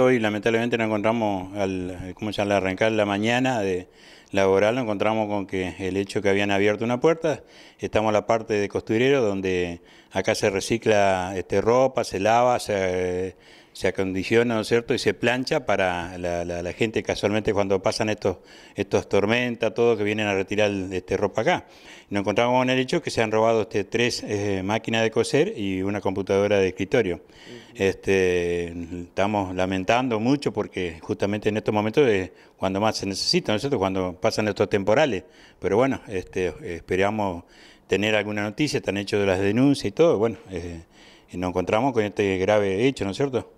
Hoy lamentablemente nos encontramos, al, eh, como ya arrancar la mañana de laboral, nos encontramos con que el hecho que habían abierto una puerta, estamos en la parte de costurero donde acá se recicla este, ropa, se lava, se se acondiciona, ¿no es cierto?, y se plancha para la, gente casualmente cuando pasan estos, estos tormentas, todo, que vienen a retirar este, ropa acá. Nos encontramos con el hecho que se han robado este, tres eh, máquinas de coser y una computadora de escritorio. este, estamos lamentando mucho porque justamente en estos momentos es cuando más se necesita, ¿no es cierto?, cuando pasan estos temporales. Pero bueno, este, esperamos tener alguna noticia, están hechos de las denuncias y todo, bueno, eh, nos encontramos con este grave hecho, ¿no es cierto?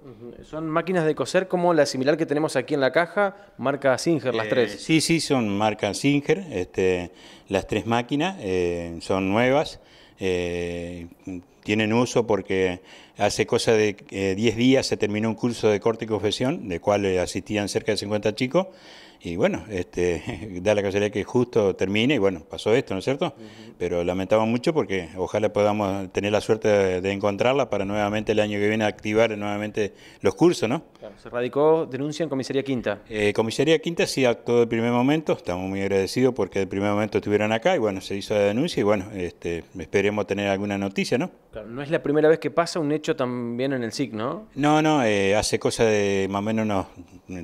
Son máquinas de coser como la similar que tenemos aquí en la caja, marca Singer, las eh, tres. Sí, sí, son marca Singer, este, las tres máquinas, eh, son nuevas, eh, tienen uso porque hace cosa de 10 días se terminó un curso de corte y confesión, de cual asistían cerca de 50 chicos. Y bueno, este, da la casualidad que justo termine y bueno, pasó esto, ¿no es cierto? Pero lamentamos mucho porque ojalá podamos tener la suerte de, encontrarla para nuevamente el año que viene activar nuevamente los cursos, ¿no? se radicó denuncia en Comisaría Quinta. Eh, comisaría Quinta sí actuó de primer momento, estamos muy agradecidos porque de primer momento estuvieron acá y bueno, se hizo la denuncia y bueno, este, esperemos tener alguna noticia, ¿no? no es la primera vez que pasa un hecho también en el SIC, ¿no? No, no, eh, hace cosa de más o menos unos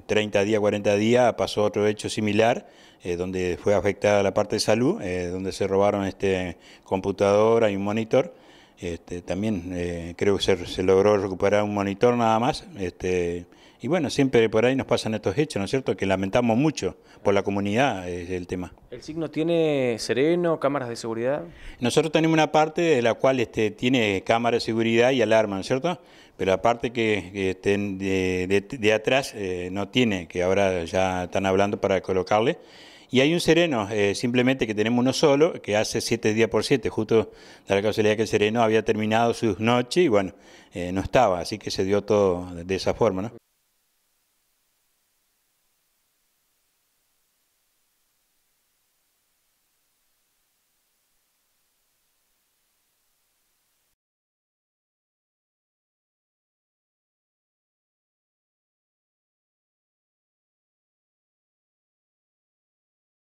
30 días, 40 días, pasó otro hecho similar, eh, donde fue afectada la parte de salud, eh, donde se robaron este computadora y un monitor. Este, también eh, creo que se, logró recuperar un monitor nada más. Este, y bueno, siempre por ahí nos pasan estos hechos, ¿no es cierto? Que lamentamos mucho por la comunidad es el tema. ¿El signo tiene sereno, cámaras de seguridad? Nosotros tenemos una parte de la cual este, tiene cámara de seguridad y alarma, ¿no es cierto? Pero la parte que, estén de, atrás eh, no tiene, que ahora ya están hablando para colocarle. Y hay un sereno, eh, simplemente que tenemos uno solo, que hace siete días por siete, justo de la casualidad que el sereno había terminado sus noches y bueno, eh, no estaba, así que se dio todo de esa forma, ¿no?